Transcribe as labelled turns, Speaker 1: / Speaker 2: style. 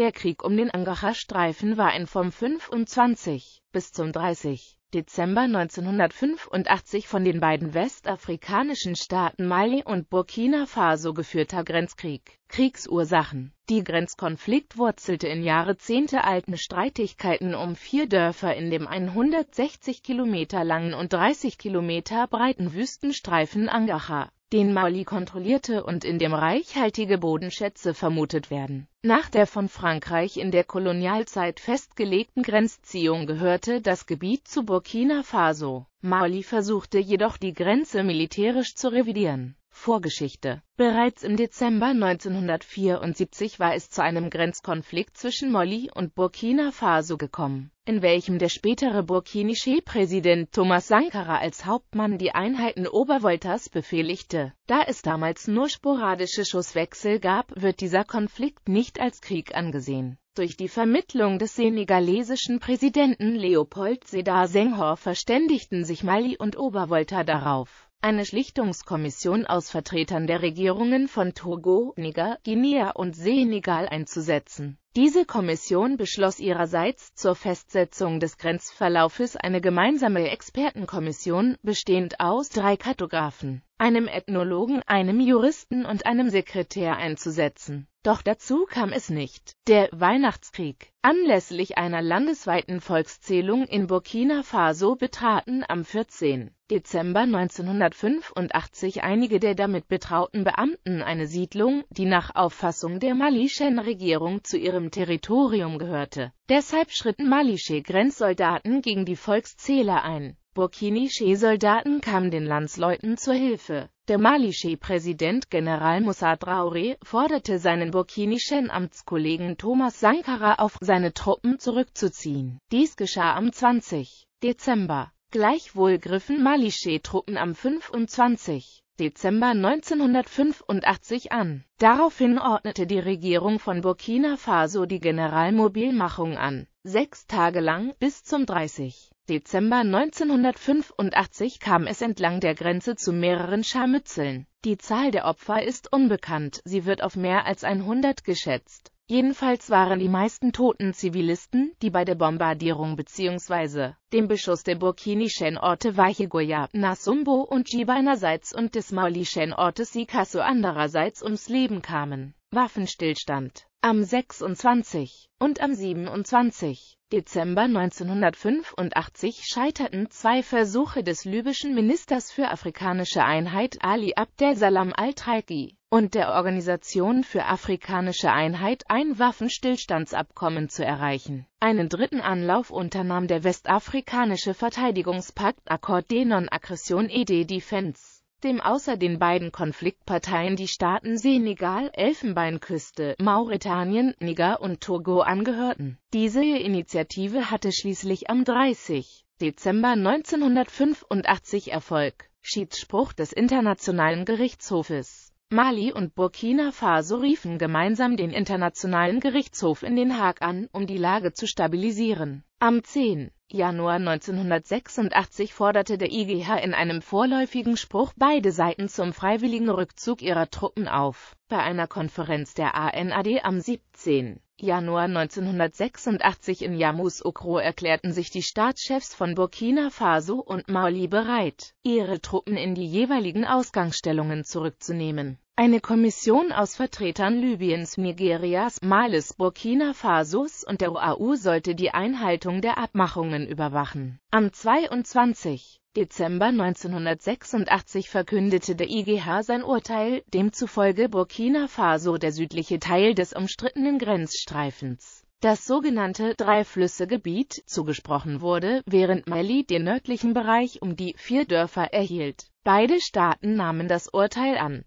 Speaker 1: Der Krieg um den Angacher Streifen war ein vom 25 bis zum 30 Dezember 1985 von den beiden westafrikanischen Staaten Mali und Burkina Faso geführter Grenzkrieg. Kriegsursachen Die Grenzkonflikt wurzelte in alten Streitigkeiten um vier Dörfer in dem 160 Kilometer langen und 30 Kilometer breiten Wüstenstreifen Angacha den Mali kontrollierte und in dem reichhaltige Bodenschätze vermutet werden. Nach der von Frankreich in der Kolonialzeit festgelegten Grenzziehung gehörte das Gebiet zu Burkina Faso. Mali versuchte jedoch die Grenze militärisch zu revidieren Vorgeschichte. Bereits im Dezember 1974 war es zu einem Grenzkonflikt zwischen Mali und Burkina Faso gekommen, in welchem der spätere burkinische Präsident Thomas Sankara als Hauptmann die Einheiten Obervolters befehligte. Da es damals nur sporadische Schusswechsel gab, wird dieser Konflikt nicht als Krieg angesehen. Durch die Vermittlung des senegalesischen Präsidenten Leopold Sedar Senghor verständigten sich Mali und Obervolta darauf eine Schlichtungskommission aus Vertretern der Regierungen von Togo, Niger, Guinea und Senegal einzusetzen. Diese Kommission beschloss ihrerseits zur Festsetzung des Grenzverlaufes eine gemeinsame Expertenkommission, bestehend aus drei Kartografen einem Ethnologen, einem Juristen und einem Sekretär einzusetzen. Doch dazu kam es nicht. Der Weihnachtskrieg. Anlässlich einer landesweiten Volkszählung in Burkina Faso betraten am 14. Dezember 1985 einige der damit betrauten Beamten eine Siedlung, die nach Auffassung der malischen Regierung zu ihrem Territorium gehörte. Deshalb schritten malische Grenzsoldaten gegen die Volkszähler ein burkinische Soldaten kamen den Landsleuten zur Hilfe. Der malische Präsident General Moussa Traoré forderte seinen burkinischen Amtskollegen Thomas Sankara auf, seine Truppen zurückzuziehen. Dies geschah am 20. Dezember. Gleichwohl griffen malische Truppen am 25. Dezember 1985 an. Daraufhin ordnete die Regierung von Burkina Faso die Generalmobilmachung an, sechs Tage lang, bis zum 30. Dezember 1985 kam es entlang der Grenze zu mehreren Scharmützeln. Die Zahl der Opfer ist unbekannt, sie wird auf mehr als 100 geschätzt. Jedenfalls waren die meisten toten Zivilisten, die bei der Bombardierung bzw. dem Beschuss der burkinischen Orte Wahigoya, Nasumbo und Jiba einerseits und des maulischen Ortes Sikasso andererseits ums Leben kamen. Waffenstillstand am 26. und am 27. Dezember 1985 scheiterten zwei Versuche des libyschen Ministers für afrikanische Einheit Ali Abdel-Salam al-Taiki und der Organisation für afrikanische Einheit ein Waffenstillstandsabkommen zu erreichen. Einen dritten Anlauf unternahm der westafrikanische Verteidigungspakt Accord non Aggression et de Defense dem außer den beiden Konfliktparteien die Staaten Senegal, Elfenbeinküste, Mauretanien, Niger und Togo angehörten. Diese Initiative hatte schließlich am 30. Dezember 1985 Erfolg. Schiedsspruch des Internationalen Gerichtshofes. Mali und Burkina Faso riefen gemeinsam den Internationalen Gerichtshof in Den Haag an, um die Lage zu stabilisieren. Am 10. Januar 1986 forderte der IGH in einem vorläufigen Spruch beide Seiten zum freiwilligen Rückzug ihrer Truppen auf. Bei einer Konferenz der ANAD am 17. Januar 1986 in Yamus Okro erklärten sich die Staatschefs von Burkina Faso und Mali bereit, ihre Truppen in die jeweiligen Ausgangsstellungen zurückzunehmen eine Kommission aus Vertretern Libyens, Nigerias, Malis, Burkina Fasos und der UAU sollte die Einhaltung der Abmachungen überwachen. Am 22. Dezember 1986 verkündete der IGH sein Urteil, demzufolge Burkina Faso der südliche Teil des umstrittenen Grenzstreifens das sogenannte drei gebiet zugesprochen wurde, während Mali den nördlichen Bereich um die vier Dörfer erhielt. Beide Staaten nahmen das Urteil an.